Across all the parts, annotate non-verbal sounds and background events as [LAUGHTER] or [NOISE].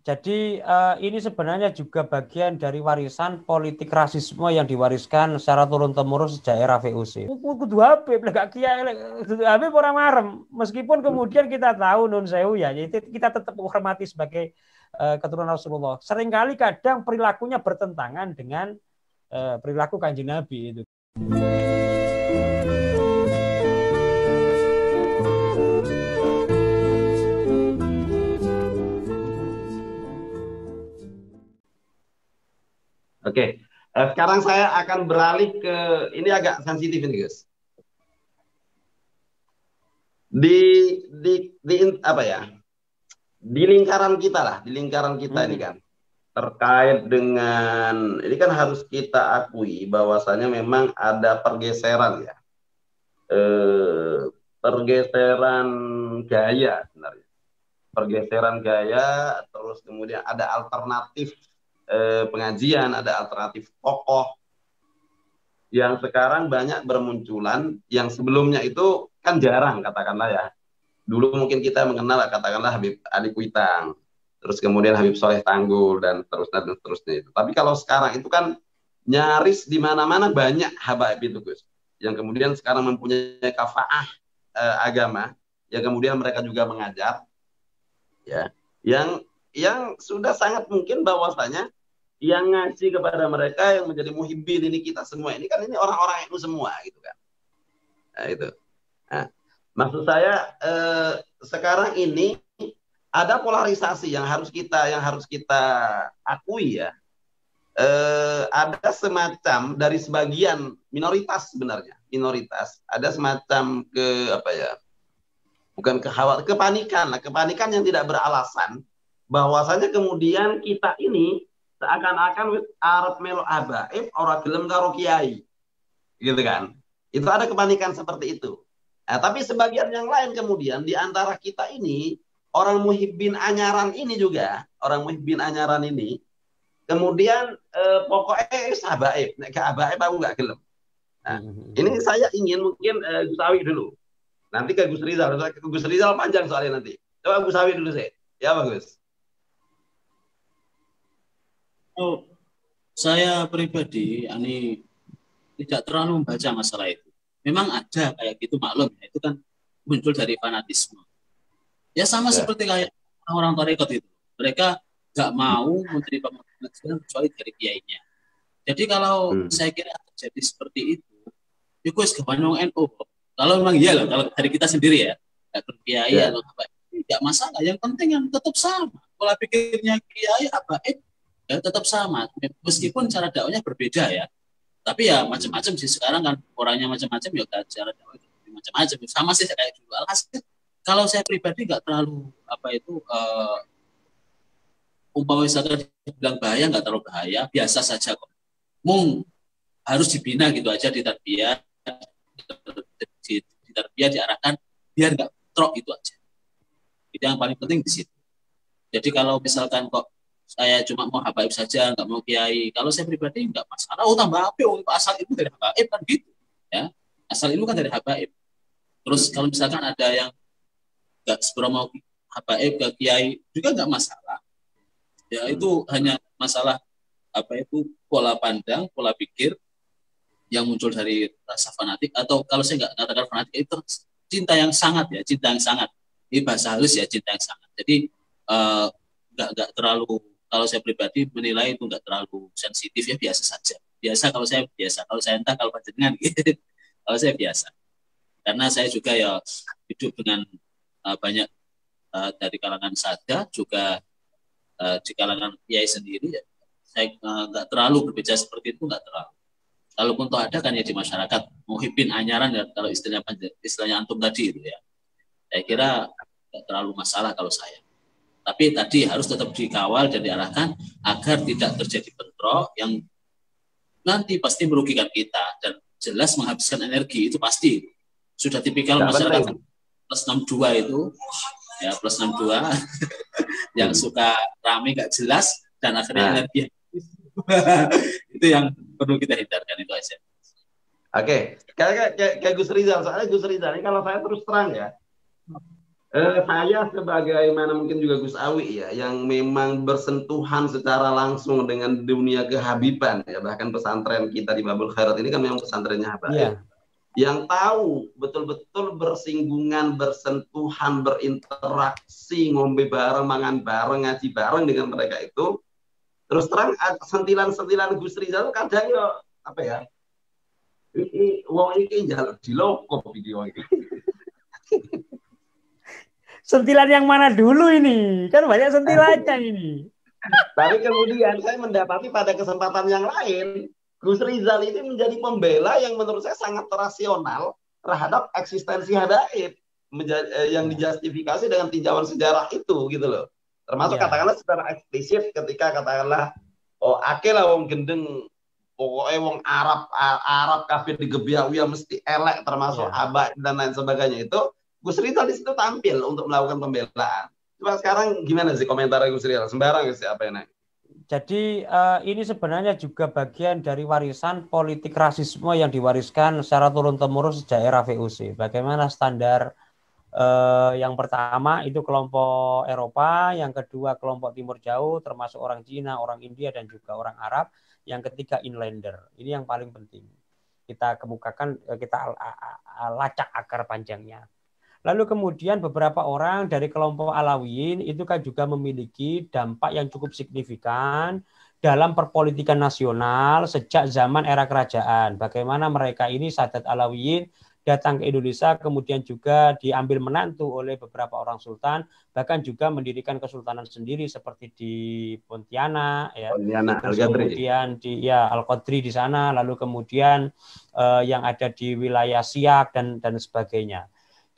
Jadi uh, ini sebenarnya juga bagian dari warisan politik rasisme yang diwariskan secara turun temurun sejak era VOC. Kudu HP, belagak kiai, HP orang marem. Meskipun hmm. kemudian kita tahu non sewu ya, jadi kita tetap menghormati sebagai uh, keturunan Rasulullah. Seringkali kadang perilakunya bertentangan dengan uh, perilaku kanjeng Nabi itu. Oke. Okay. Eh, sekarang saya akan beralih ke ini agak sensitif ini guys. Di di di apa ya? Di lingkaran kita lah, di lingkaran kita hmm. ini kan terkait dengan ini kan harus kita akui bahwasanya memang ada pergeseran ya eh, pergeseran gaya sebenarnya pergeseran gaya terus kemudian ada alternatif eh, pengajian, ada alternatif tokoh yang sekarang banyak bermunculan yang sebelumnya itu kan jarang katakanlah ya. Dulu mungkin kita mengenal katakanlah Habib Ali Kuitang, terus kemudian Habib Soleh Tanggul dan terusnya dan terusnya itu. Tapi kalau sekarang itu kan nyaris di mana-mana banyak habaib itu Gus yang kemudian sekarang mempunyai kafaah e, agama yang kemudian mereka juga mengajar ya yang yang sudah sangat mungkin bahwasanya yang ngasih kepada mereka yang menjadi muhibbin ini kita semua ini kan ini orang-orang itu semua gitu kan nah, itu nah, maksud saya eh, sekarang ini ada polarisasi yang harus kita yang harus kita akui ya eh, ada semacam dari sebagian minoritas sebenarnya minoritas ada semacam ke apa ya bukan kekhawat kepanikan lah kepanikan yang tidak beralasan bahwasanya kemudian kita ini seakan-akan Arab melo abaib orang gelem karo kiai gitu kan itu ada kepanikan seperti itu nah, tapi sebagian yang lain kemudian di antara kita ini orang muhibbin anyaran ini juga orang muhibbin anyaran ini kemudian eh, pokoknya sahabaib nek ke abaib aku nggak gelem nah, mhm. ini saya ingin mungkin eh, Gusawi dulu nanti ke Gus Rizal ke Gus Rizal panjang soalnya nanti coba Gusawi dulu sih ya bagus Oh, saya pribadi, ani tidak terlalu membaca masalah itu. Memang ada kayak gitu maklum, ya. itu kan muncul dari fanatisme. Ya sama ya. seperti kayak orang-orang tarekat itu. Mereka nggak mau menteri pengajian kecuali dari kiainya. Jadi kalau hmm. saya kira jadi seperti itu, ya itu es kebanyakan no. Kalau memang iya loh, kalau dari kita sendiri ya, nggak berkiai ya, atau apa, tidak masalah. Yang penting yang tetap sama. Pola pikirnya kiai apa, eh, dan ya, tetap sama meskipun cara dakwahnya berbeda ya tapi ya macam-macam sih sekarang kan orangnya macam-macam ya cara dakwah macam-macam sama sih kayak dulu alhasil kalau saya pribadi nggak terlalu apa itu uh, umpama misalkan bilang bahaya nggak terlalu bahaya biasa saja kok mung harus dibina gitu aja di tarbiyah di, diarahkan biar nggak trok itu aja itu yang paling penting di situ jadi kalau misalkan kok saya cuma mau habaib saja, nggak mau kiai. Kalau saya pribadi nggak masalah. Oh tambah apa? Oh asal ilmu dari habaib kan gitu. Ya, asal ilmu kan dari habaib. Terus kalau misalkan ada yang nggak seberapa mau habaib ke kiai juga nggak masalah. Ya hmm. itu hanya masalah apa itu pola pandang, pola pikir yang muncul dari rasa fanatik atau kalau saya nggak katakan fanatik itu cinta yang sangat ya cinta yang sangat ini bahasa halus ya cinta yang sangat jadi eh, nggak uh, nggak terlalu kalau saya pribadi menilai itu enggak terlalu sensitif ya biasa saja biasa kalau saya biasa kalau saya entah kalau panjenengan gitu [LAUGHS] kalau saya biasa karena saya juga ya hidup dengan uh, banyak uh, dari kalangan saja, juga uh, di kalangan kiai sendiri ya saya nggak uh, terlalu berbicara seperti itu enggak terlalu kalaupun toh ada kan ya di masyarakat muhibin anyaran ya, kalau istilahnya istilahnya antum tadi itu ya saya kira enggak terlalu masalah kalau saya tapi tadi harus tetap dikawal dan diarahkan agar tidak terjadi bentrok yang nanti pasti merugikan kita dan jelas menghabiskan energi itu pasti. Sudah tipikal Tidak masyarakat penting. plus 62 itu ya plus 62 [LAUGHS] yang hmm. suka rame gak jelas dan akhirnya nah. energi [LAUGHS] itu yang perlu kita hindarkan itu aja. Oke, okay. kayak kayak Gus Rizal, soalnya Gus Rizal ini kalau saya terus terang ya, Eh, saya sebagai mana mungkin juga Gus Awi ya yang memang bersentuhan secara langsung dengan dunia kehabiban ya bahkan pesantren kita di Babul Khairat ini kan memang pesantrennya apa ya yang tahu betul-betul bersinggungan bersentuhan berinteraksi ngombe bareng mangan bareng ngaji bareng dengan mereka itu terus terang eh, sentilan-sentilan Gus Rizal kadang yo apa ya ini wong ini jalan di loko video ini. [LAUGHS] sentilan yang mana dulu ini? Kan banyak sentilannya ini. Tapi kemudian saya mendapati pada kesempatan yang lain, Gus Rizal ini menjadi pembela yang menurut saya sangat rasional terhadap eksistensi hadaib eh, yang dijustifikasi dengan tinjauan sejarah itu gitu loh. Termasuk ya. katakanlah secara eksplisit ketika katakanlah oh lah wong gendeng pokoknya wong Arab Arab kafir di Gebiawia mesti elek termasuk ya. abad dan lain sebagainya itu Gus Rizal di situ tampil untuk melakukan pembelaan. Cuma sekarang gimana sih komentar Gus Rizal? Sembarang ya sih apa naik? Jadi uh, ini sebenarnya juga bagian dari warisan politik rasisme yang diwariskan secara turun temurun sejak era VOC. Bagaimana standar uh, yang pertama itu kelompok Eropa, yang kedua kelompok Timur Jauh, termasuk orang Cina, orang India dan juga orang Arab, yang ketiga inlander. Ini yang paling penting kita kemukakan, eh, kita lacak akar panjangnya. Lalu kemudian beberapa orang dari kelompok Alawiyin itu kan juga memiliki dampak yang cukup signifikan dalam perpolitikan nasional sejak zaman era kerajaan. Bagaimana mereka ini Sadat Alawiyin datang ke Indonesia kemudian juga diambil menantu oleh beberapa orang sultan bahkan juga mendirikan kesultanan sendiri seperti di Pontianak ya Pontianak, kemudian di ya Al Qadri di sana lalu kemudian eh, yang ada di wilayah Siak dan dan sebagainya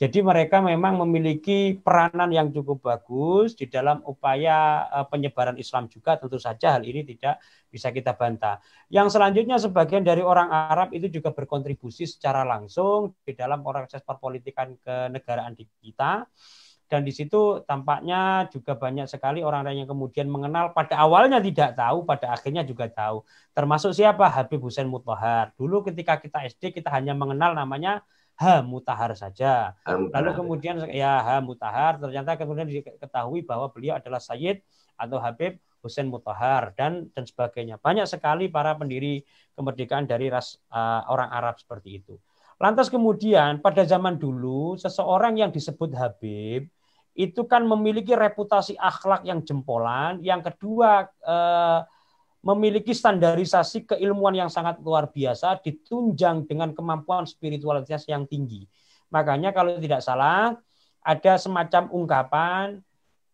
jadi mereka memang memiliki peranan yang cukup bagus di dalam upaya eh, penyebaran Islam juga tentu saja hal ini tidak bisa kita bantah. Yang selanjutnya sebagian dari orang Arab itu juga berkontribusi secara langsung di dalam proses perpolitikan kenegaraan di kita. Dan di situ tampaknya juga banyak sekali orang-orang yang kemudian mengenal pada awalnya tidak tahu, pada akhirnya juga tahu. Termasuk siapa? Habib Hussein Mutohar. Dulu ketika kita SD kita hanya mengenal namanya H mutahar saja. Lalu kemudian ya H mutahar ternyata kemudian diketahui bahwa beliau adalah Sayyid atau Habib Husain Mutahar dan dan sebagainya. Banyak sekali para pendiri kemerdekaan dari ras uh, orang Arab seperti itu. Lantas kemudian pada zaman dulu seseorang yang disebut Habib itu kan memiliki reputasi akhlak yang jempolan, yang kedua eh, memiliki standarisasi keilmuan yang sangat luar biasa ditunjang dengan kemampuan spiritualitas yang tinggi. Makanya kalau tidak salah ada semacam ungkapan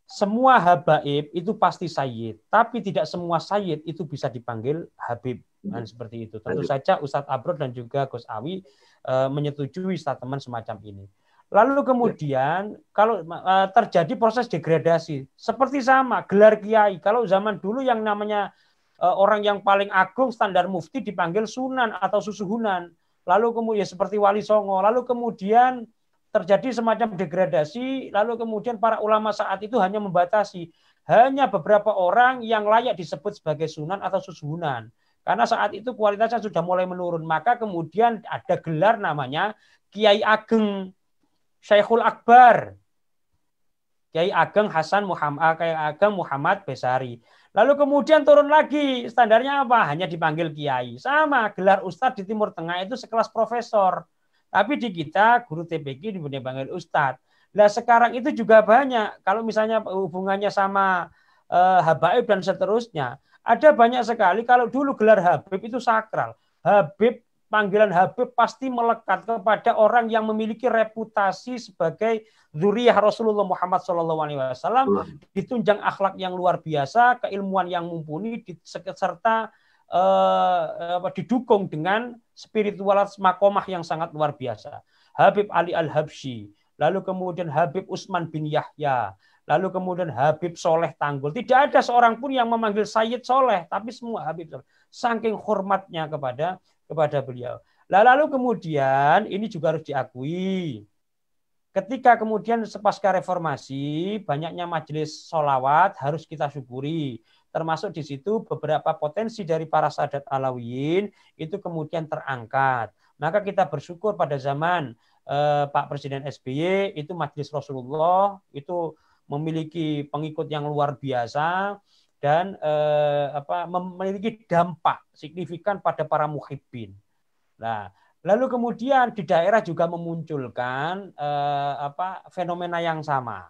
semua habaib itu pasti sayyid, tapi tidak semua sayyid itu bisa dipanggil habib. Dan nah, iya. seperti itu. Tentu saja Ustadz Abro dan juga Gus Awi uh, menyetujui statement semacam ini. Lalu ya. kemudian kalau uh, terjadi proses degradasi, seperti sama gelar kiai. Kalau zaman dulu yang namanya Eh, orang yang paling agung standar mufti dipanggil sunan atau susuhunan. Lalu kemudian ya seperti Wali Songo, lalu kemudian terjadi semacam degradasi, lalu kemudian para ulama saat itu hanya membatasi hanya beberapa orang yang layak disebut sebagai sunan atau susuhunan. Karena saat itu kualitasnya sudah mulai menurun, maka kemudian ada gelar namanya Kiai Ageng Syekhul Akbar. Kiai Ageng Hasan Muhammad Kiai Ageng Muhammad Besari. Lalu kemudian turun lagi, standarnya apa? Hanya dipanggil kiai. Sama, gelar ustadz di Timur Tengah itu sekelas profesor. Tapi di kita guru TPQ panggil ustadz. Nah sekarang itu juga banyak. Kalau misalnya hubungannya sama e, habaib dan seterusnya, ada banyak sekali. Kalau dulu gelar habib itu sakral. Habib panggilan Habib pasti melekat kepada orang yang memiliki reputasi sebagai zuriyah Rasulullah Muhammad SAW ditunjang akhlak yang luar biasa, keilmuan yang mumpuni, serta uh, didukung dengan spiritualitas makomah yang sangat luar biasa. Habib Ali Al-Habsyi, lalu kemudian Habib Usman bin Yahya, lalu kemudian Habib Soleh Tanggul. Tidak ada seorang pun yang memanggil Sayyid Soleh, tapi semua Habib Soleh. Saking hormatnya kepada kepada beliau. Lalu kemudian ini juga harus diakui. Ketika kemudian sepasca reformasi, banyaknya majelis solawat harus kita syukuri. Termasuk di situ beberapa potensi dari para sadat alawiyin itu kemudian terangkat. Maka kita bersyukur pada zaman eh, Pak Presiden SBY itu majelis Rasulullah itu memiliki pengikut yang luar biasa dan eh, apa, memiliki dampak signifikan pada para muhibbin. Nah, lalu kemudian di daerah juga memunculkan eh, apa, fenomena yang sama.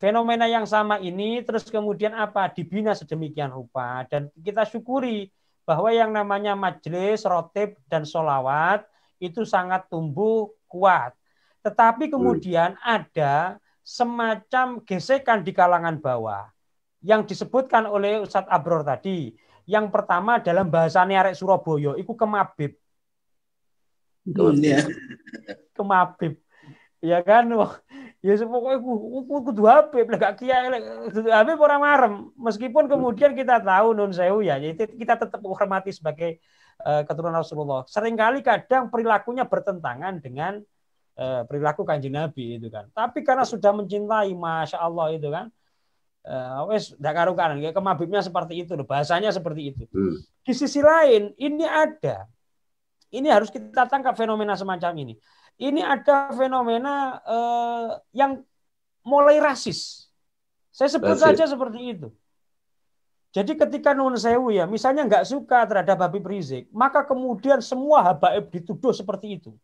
Fenomena yang sama ini terus kemudian apa dibina sedemikian rupa dan kita syukuri bahwa yang namanya majelis, rotib dan solawat itu sangat tumbuh kuat. Tetapi kemudian hmm. ada semacam gesekan di kalangan bawah yang disebutkan oleh Ustadz Abror tadi. Yang pertama dalam bahasa arek Surabaya itu kemabib. Oh, iya. Iya. Kemabib. Ya kan, ya pokoknya kudu Habib lah gak kiai Habib orang marem. Meskipun kemudian kita tahu non sewu ya, jadi ya kita tetap menghormati sebagai eh, keturunan Rasulullah. Seringkali kadang perilakunya bertentangan dengan eh, perilaku kanjeng Nabi itu kan. Tapi karena sudah mencintai, masya Allah itu kan, Eh, wes tidak karu kanan kemabibnya seperti itu bahasanya seperti itu hmm. di sisi lain ini ada ini harus kita tangkap fenomena semacam ini ini ada fenomena eh, yang mulai rasis saya sebut Rasis. saja seperti itu jadi ketika Nun Sewu ya misalnya nggak suka terhadap Habib Rizik maka kemudian semua habaib dituduh seperti itu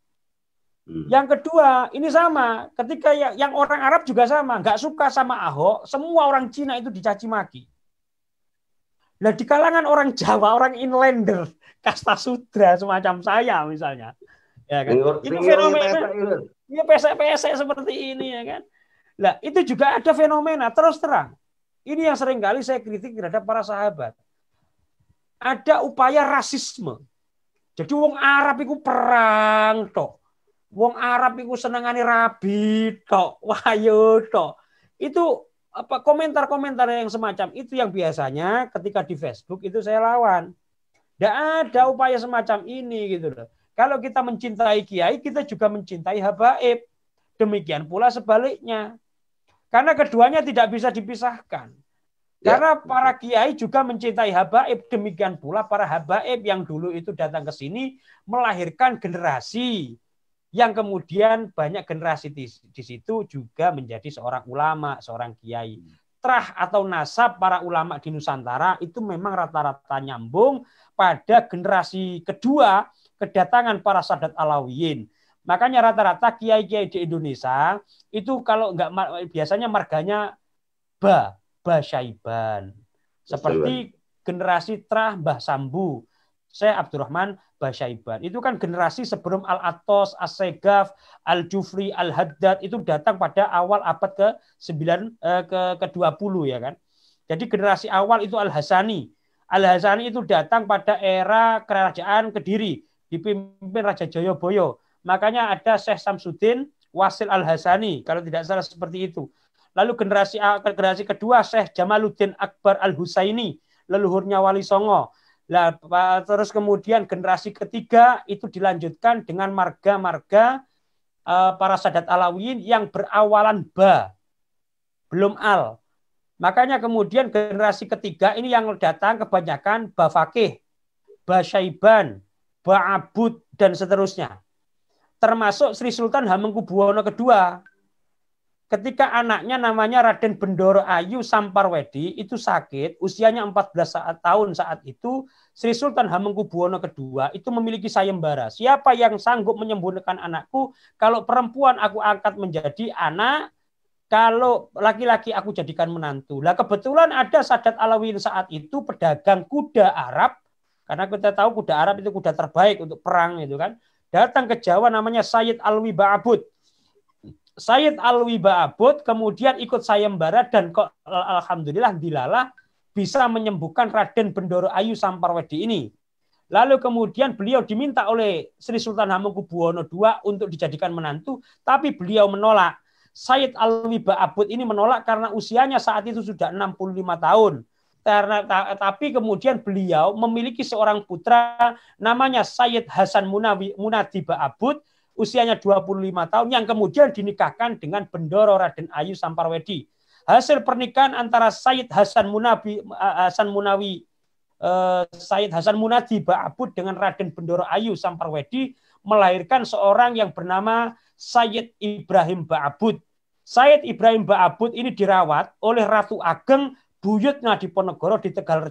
Hmm. Yang kedua, ini sama. Ketika yang, yang orang Arab juga sama, nggak suka sama Ahok, semua orang Cina itu dicaci maki. Nah, di kalangan orang Jawa, orang inlander, [LAUGHS] kasta sudra semacam saya misalnya. Ya kan? Ini fenomena. Ini iya, pesek-pesek seperti ini ya kan. Nah, itu juga ada fenomena terus terang. Ini yang seringkali saya kritik terhadap para sahabat. Ada upaya rasisme. Jadi wong Arab itu perang tok. Wong Arab iku senengane rabi tok, [LAUGHS] wahyu tok. Itu apa komentar-komentar yang semacam itu yang biasanya ketika di Facebook itu saya lawan. Tidak ada upaya semacam ini gitu loh. Kalau kita mencintai kiai, kita juga mencintai habaib. Demikian pula sebaliknya. Karena keduanya tidak bisa dipisahkan. Ya. Karena para kiai juga mencintai habaib, demikian pula para habaib yang dulu itu datang ke sini melahirkan generasi yang kemudian banyak generasi di, di situ juga menjadi seorang ulama, seorang kiai. Hmm. Trah atau nasab para ulama di Nusantara itu memang rata-rata nyambung pada generasi kedua kedatangan para sadat alawiyin. Makanya rata-rata kiai-kiai di Indonesia itu kalau nggak biasanya marganya ba, ba syaiban. Seperti generasi Trah Mbah Sambu, Syekh Abdurrahman Basyaiban. Itu kan generasi sebelum Al-Atos, As-Segaf, Al-Jufri, Al-Haddad itu datang pada awal abad ke-9 ke eh, ke-20 ya kan. Jadi generasi awal itu Al-Hasani. Al-Hasani itu datang pada era kerajaan Kediri dipimpin Raja Joyoboyo. Makanya ada Syekh Samsudin Wasil Al-Hasani kalau tidak salah seperti itu. Lalu generasi generasi kedua Syekh Jamaluddin Akbar Al-Husaini leluhurnya Wali Songo. Nah, terus kemudian generasi ketiga itu dilanjutkan dengan marga-marga eh, para sadat alawiyin yang berawalan ba, belum al. Makanya kemudian generasi ketiga ini yang datang kebanyakan ba fakih, ba syaiban, ba abud, dan seterusnya. Termasuk Sri Sultan Hamengkubuwono II ketika anaknya namanya Raden Bendoro Ayu Samparwedi itu sakit, usianya 14 saat, tahun saat itu, Sri Sultan Hamengkubuwono II itu memiliki sayembara. Siapa yang sanggup menyembunyikan anakku, kalau perempuan aku angkat menjadi anak, kalau laki-laki aku jadikan menantu. Lah kebetulan ada Sadat Alawin saat itu pedagang kuda Arab, karena kita tahu kuda Arab itu kuda terbaik untuk perang itu kan. Datang ke Jawa namanya Sayyid Alwi Ba'abud Sayyid Alwi Baabut kemudian ikut sayembara dan kok alhamdulillah dilalah bisa menyembuhkan Raden Bendoro Ayu Samparwedi ini. Lalu kemudian beliau diminta oleh Sri Sultan Hamengkubuwono II untuk dijadikan menantu, tapi beliau menolak. Sayyid Alwi Baabut ini menolak karena usianya saat itu sudah 65 tahun. Karena tapi kemudian beliau memiliki seorang putra namanya Sayyid Hasan Munawi Munadi Ba'abud usianya 25 tahun yang kemudian dinikahkan dengan Bendoro Raden Ayu Samparwedi. Hasil pernikahan antara Said Hasan Munabi eh, Hasan Munawi eh, Said Hasan Munadi Ba'abud dengan Raden Bendoro Ayu Samparwedi melahirkan seorang yang bernama Sayyid Ibrahim Ba'abud. Sayyid Ibrahim Ba'abud ini dirawat oleh Ratu Ageng Buyut Ngadiponegoro di Tegal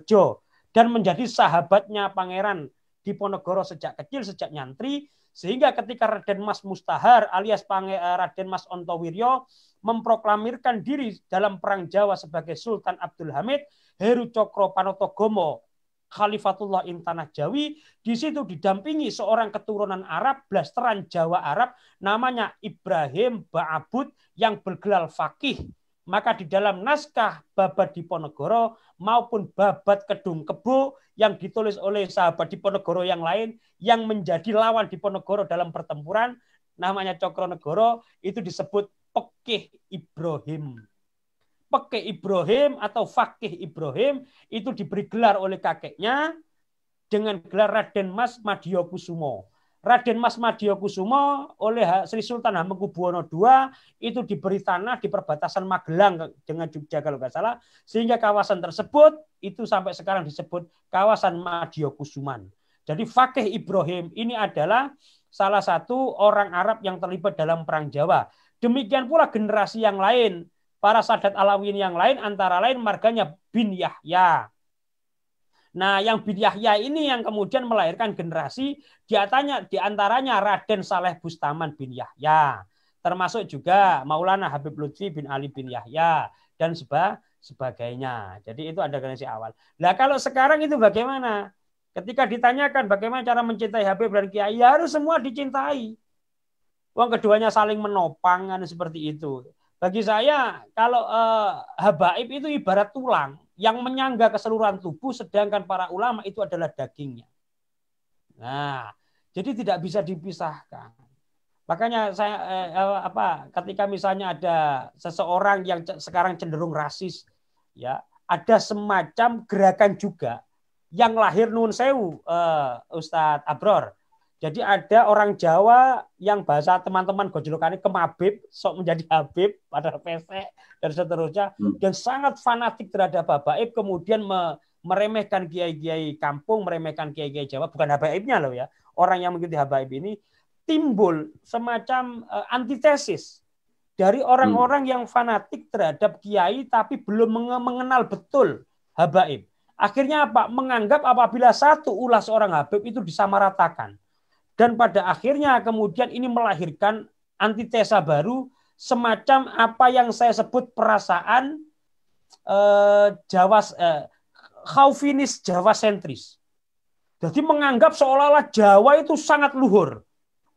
dan menjadi sahabatnya Pangeran Diponegoro sejak kecil, sejak nyantri, sehingga ketika Raden Mas Mustahar alias Pange, eh, Raden Mas Ontowiryo memproklamirkan diri dalam Perang Jawa sebagai Sultan Abdul Hamid, Heru Cokro Panotogomo, Khalifatullah Intanah Jawi, di situ didampingi seorang keturunan Arab, blasteran Jawa Arab, namanya Ibrahim Ba'abud yang bergelar Fakih maka di dalam naskah Babat Diponegoro maupun Babat Kedung Kebo yang ditulis oleh sahabat Diponegoro yang lain yang menjadi lawan Diponegoro dalam pertempuran namanya Cokronegoro itu disebut Pekih Ibrahim. Pekih Ibrahim atau Fakih Ibrahim itu diberi gelar oleh kakeknya dengan gelar Raden Mas Madiokusumo. Raden Mas Kusumo oleh Sri Sultan Hamengkubuwono II itu diberi tanah di perbatasan Magelang dengan Jogja kalau nggak salah sehingga kawasan tersebut itu sampai sekarang disebut kawasan Kusuman. Jadi Fakih Ibrahim ini adalah salah satu orang Arab yang terlibat dalam perang Jawa. Demikian pula generasi yang lain, para sadat alawin yang lain antara lain marganya bin Yahya Nah, yang bin Yahya ini yang kemudian melahirkan generasi di antaranya Raden Saleh Bustaman bin Yahya, termasuk juga Maulana Habib Lutfi bin Ali bin Yahya dan seba, sebagainya. Jadi itu ada generasi awal. Nah, kalau sekarang itu bagaimana? Ketika ditanyakan bagaimana cara mencintai Habib dan Kiai, ya harus semua dicintai. Uang keduanya saling menopang kan, seperti itu. Bagi saya kalau eh, habaib itu ibarat tulang yang menyangga keseluruhan tubuh sedangkan para ulama itu adalah dagingnya. Nah, jadi tidak bisa dipisahkan. Makanya saya eh, eh apa ketika misalnya ada seseorang yang sekarang cenderung rasis ya, ada semacam gerakan juga yang lahir nun sewu eh, Ustadz Abror jadi ada orang Jawa yang bahasa teman-teman gojolokannya kemabib, sok menjadi habib pada pesek dan seterusnya hmm. dan sangat fanatik terhadap habaib kemudian me meremehkan kiai-kiai kampung, meremehkan kiai-kiai Jawa, bukan habaibnya loh ya. Orang yang mengikuti habaib ini timbul semacam uh, antitesis dari orang-orang hmm. yang fanatik terhadap kiai tapi belum mengenal betul habaib. Akhirnya apa? Menganggap apabila satu ulas orang habib itu disamaratakan dan pada akhirnya kemudian ini melahirkan antitesa baru semacam apa yang saya sebut perasaan eh, Jawa eh, Calvinis Jawa sentris. Jadi menganggap seolah-olah Jawa itu sangat luhur.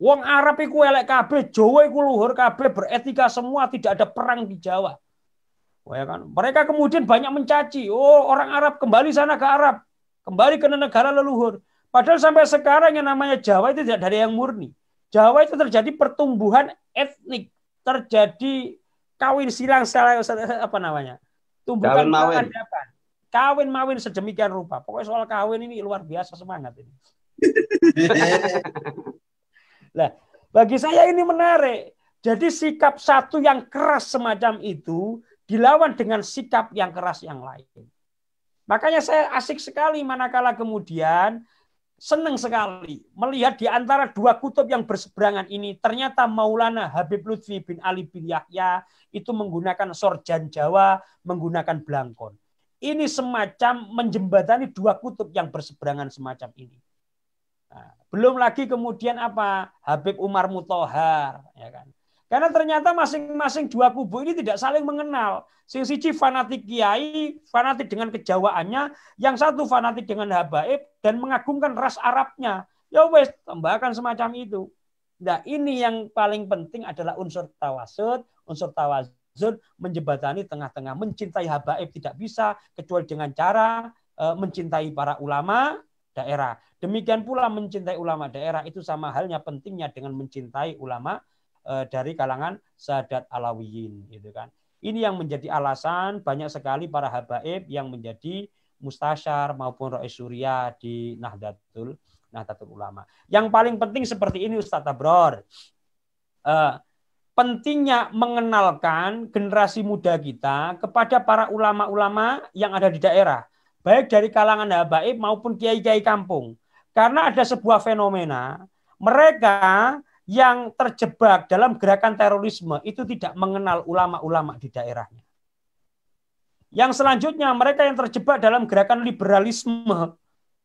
Wong Arab iku elek kabeh, Jawa iku luhur kabeh, beretika semua, tidak ada perang di Jawa. Oh, ya kan? Mereka kemudian banyak mencaci, oh orang Arab kembali sana ke Arab, kembali ke negara leluhur. Padahal sampai sekarang yang namanya Jawa itu tidak dari yang murni. Jawa itu terjadi pertumbuhan etnik, terjadi kawin silang apa namanya? Tumbukan kawin mawin. Peradaban. Kawin mawin sedemikian rupa. Pokoknya soal kawin ini luar biasa semangat ini. [LAUGHS] Lah, bagi saya ini menarik. Jadi sikap satu yang keras semacam itu dilawan dengan sikap yang keras yang lain. Makanya saya asik sekali manakala kemudian senang sekali melihat di antara dua kutub yang berseberangan ini ternyata Maulana Habib Lutfi bin Ali bin Yahya itu menggunakan sorjan Jawa, menggunakan belangkon. Ini semacam menjembatani dua kutub yang berseberangan semacam ini. Nah, belum lagi kemudian apa Habib Umar Mutohar, ya kan? Karena ternyata masing-masing dua kubu ini tidak saling mengenal. Sing siji fanatik kiai, fanatik dengan kejawaannya, yang satu fanatik dengan habaib dan mengagungkan ras Arabnya. Ya wes, tambahkan semacam itu. Nah, ini yang paling penting adalah unsur tawasud, unsur tawazun menjembatani tengah-tengah, mencintai habaib tidak bisa kecuali dengan cara e, mencintai para ulama daerah. Demikian pula mencintai ulama daerah itu sama halnya pentingnya dengan mencintai ulama Eh, dari kalangan Sadat Alawiyin gitu kan. Ini yang menjadi alasan banyak sekali para habaib yang menjadi mustasyar maupun rois surya di Nahdlatul Nahdlatul Ulama. Yang paling penting seperti ini ustadz Tabror. uh, pentingnya mengenalkan generasi muda kita kepada para ulama-ulama yang ada di daerah, baik dari kalangan habaib maupun kiai-kiai kampung. Karena ada sebuah fenomena, mereka yang terjebak dalam gerakan terorisme itu tidak mengenal ulama-ulama di daerahnya. Yang selanjutnya mereka yang terjebak dalam gerakan liberalisme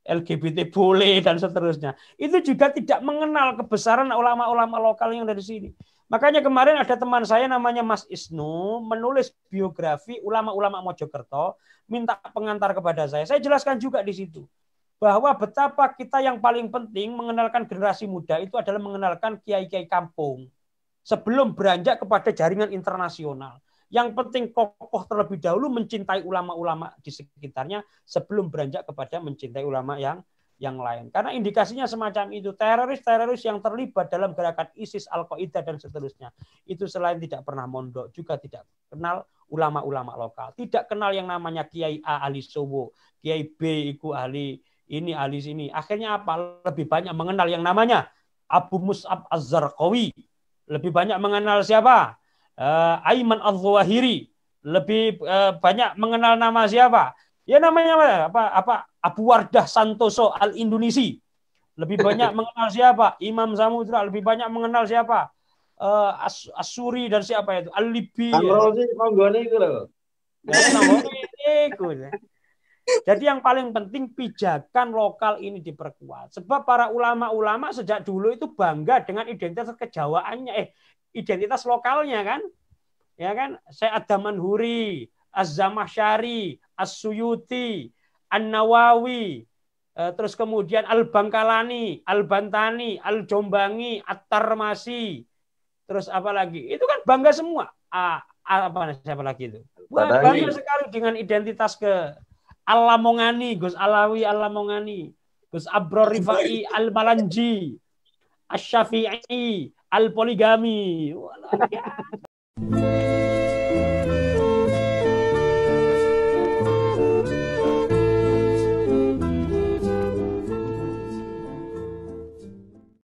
LGBT boleh dan seterusnya. Itu juga tidak mengenal kebesaran ulama-ulama lokal yang dari sini. Makanya kemarin ada teman saya namanya Mas Isnu menulis biografi ulama-ulama Mojokerto minta pengantar kepada saya. Saya jelaskan juga di situ bahwa betapa kita yang paling penting mengenalkan generasi muda itu adalah mengenalkan kiai-kiai kampung sebelum beranjak kepada jaringan internasional. Yang penting kokoh terlebih dahulu mencintai ulama-ulama di sekitarnya sebelum beranjak kepada mencintai ulama yang yang lain. Karena indikasinya semacam itu, teroris-teroris yang terlibat dalam gerakan ISIS, Al-Qaeda dan seterusnya. Itu selain tidak pernah mondok, juga tidak kenal ulama-ulama lokal, tidak kenal yang namanya Kiai A ali Sowo, Kiai B iku ahli ini ahli sini. Akhirnya apa? Lebih banyak mengenal yang namanya Abu Mus'ab Az-Zarqawi. Lebih banyak mengenal siapa? Uh, Aiman Al-Zawahiri. Lebih uh, banyak mengenal nama siapa? Ya namanya apa? Apa? Abu Wardah Santoso Al-Indonesi. Lebih banyak [LAUGHS] mengenal siapa? Imam Samudra. Lebih banyak mengenal siapa? Uh, As Asuri dan siapa itu? Al-Libi. Al-Rosi, Ya, jadi yang paling penting pijakan lokal ini diperkuat. Sebab para ulama-ulama sejak dulu itu bangga dengan identitas kejawaannya, eh identitas lokalnya kan. Ya kan? Saya Adaman Huri, Az-Zamasyari, Az suyuti An-Nawawi, eh, terus kemudian Al-Bangkalani, Al-Bantani, Al-Jombangi, At-Tarmasi, terus apa lagi? Itu kan bangga semua. Ah, ah apa siapa lagi itu? Bangga sekali dengan identitas ke Alamongani Gus Alawi Alamongani Gus Abro Rifai Al Malanji, Asyafi'i, Al Poligami.